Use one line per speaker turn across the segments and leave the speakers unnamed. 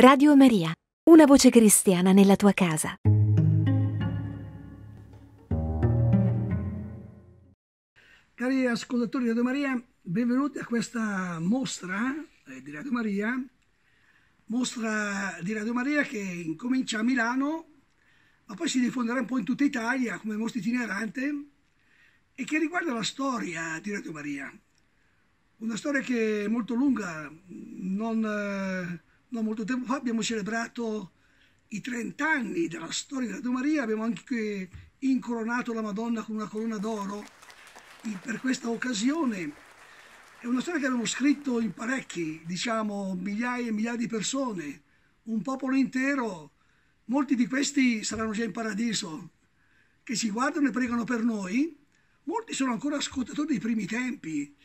Radio Maria, una voce cristiana nella tua casa.
Cari ascoltatori di Radio Maria, benvenuti a questa mostra eh, di Radio Maria, mostra di Radio Maria che incomincia a Milano, ma poi si diffonderà un po' in tutta Italia come mostra itinerante e che riguarda la storia di Radio Maria. Una storia che è molto lunga, non eh, non molto tempo fa abbiamo celebrato i 30 anni della storia della Due Maria, abbiamo anche incoronato la Madonna con una corona d'oro per questa occasione. È una storia che abbiamo scritto in parecchi, diciamo migliaia e migliaia di persone, un popolo intero, molti di questi saranno già in paradiso, che ci guardano e pregano per noi, molti sono ancora ascoltatori dei primi tempi,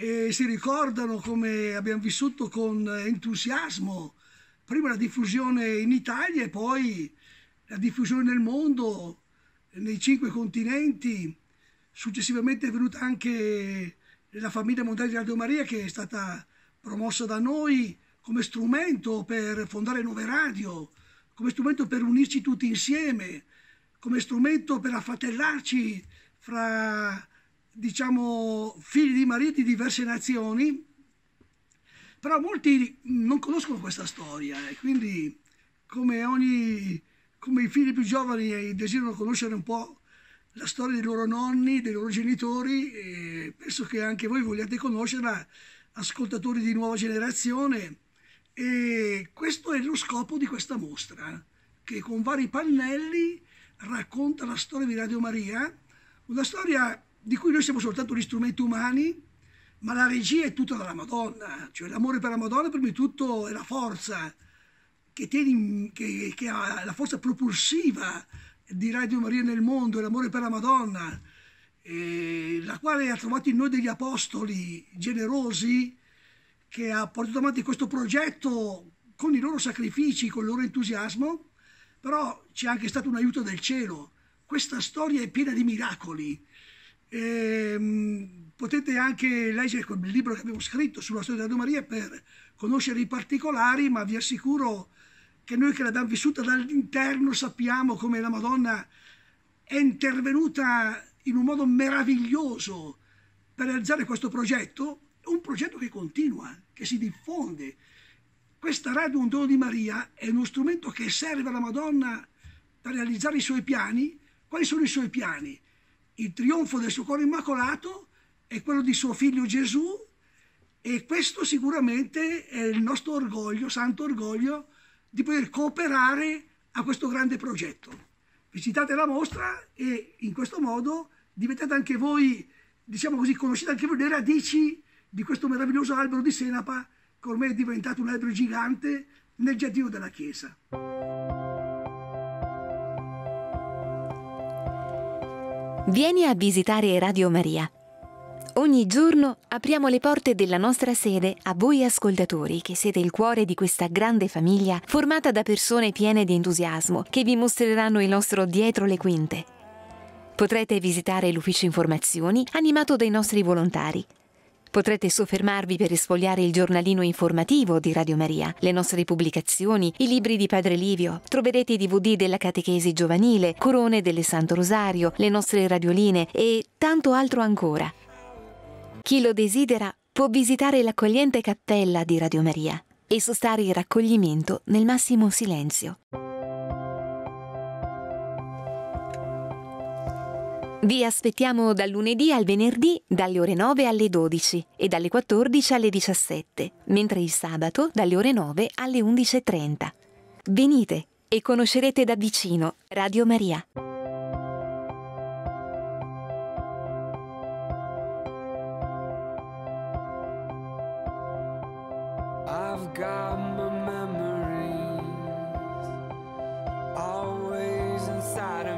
e si ricordano come abbiamo vissuto con entusiasmo prima la diffusione in Italia e poi la diffusione nel mondo, nei cinque continenti. Successivamente è venuta anche la famiglia mondiale di Radio Maria che è stata promossa da noi come strumento per fondare nuove radio, come strumento per unirci tutti insieme, come strumento per affratellarci fra diciamo, figli di mariti di diverse nazioni, però molti non conoscono questa storia e eh, quindi come, ogni, come i figli più giovani eh, desiderano conoscere un po' la storia dei loro nonni, dei loro genitori, penso che anche voi vogliate conoscerla, ascoltatori di nuova generazione, e questo è lo scopo di questa mostra, che con vari pannelli racconta la storia di Radio Maria, una storia di cui noi siamo soltanto gli strumenti umani, ma la regia è tutta dalla Madonna, cioè l'amore per la Madonna prima di tutto è la forza, che, tieni, che, che ha la forza propulsiva di Radio Maria nel mondo, è l'amore per la Madonna, eh, la quale ha trovato in noi degli apostoli generosi che ha portato avanti questo progetto con i loro sacrifici, con il loro entusiasmo, però c'è anche stato un aiuto del cielo. Questa storia è piena di miracoli e, ehm, potete anche leggere il libro che abbiamo scritto sulla storia della Maria per conoscere i particolari, ma vi assicuro che noi che l'abbiamo vissuta dall'interno sappiamo come la Madonna è intervenuta in un modo meraviglioso per realizzare questo progetto, un progetto che continua, che si diffonde. Questa radio Un dono di Maria è uno strumento che serve alla Madonna per realizzare i suoi piani. Quali sono i suoi piani? il trionfo del suo cuore immacolato è quello di suo figlio Gesù e questo sicuramente è il nostro orgoglio, santo orgoglio, di poter cooperare a questo grande progetto. Visitate la mostra e in questo modo diventate anche voi, diciamo così, conoscete anche voi le radici di questo meraviglioso albero di Senapa che ormai è diventato un albero gigante nel giardino della Chiesa.
Vieni a visitare Radio Maria. Ogni giorno apriamo le porte della nostra sede a voi ascoltatori che siete il cuore di questa grande famiglia formata da persone piene di entusiasmo che vi mostreranno il nostro dietro le quinte. Potrete visitare l'ufficio informazioni animato dai nostri volontari Potrete soffermarvi per sfogliare il giornalino informativo di Radio Maria, le nostre pubblicazioni, i libri di Padre Livio. Troverete i DVD della Catechesi Giovanile, Corone del Santo Rosario, le nostre radioline e tanto altro ancora. Chi lo desidera può visitare l'accogliente cappella di Radio Maria e sostare il raccoglimento nel massimo silenzio. Vi aspettiamo dal lunedì al venerdì dalle ore 9 alle 12 e dalle 14 alle 17, mentre il sabato dalle ore 9 alle 11.30. Venite e conoscerete da vicino Radio Maria. I've got my memories always inside of me.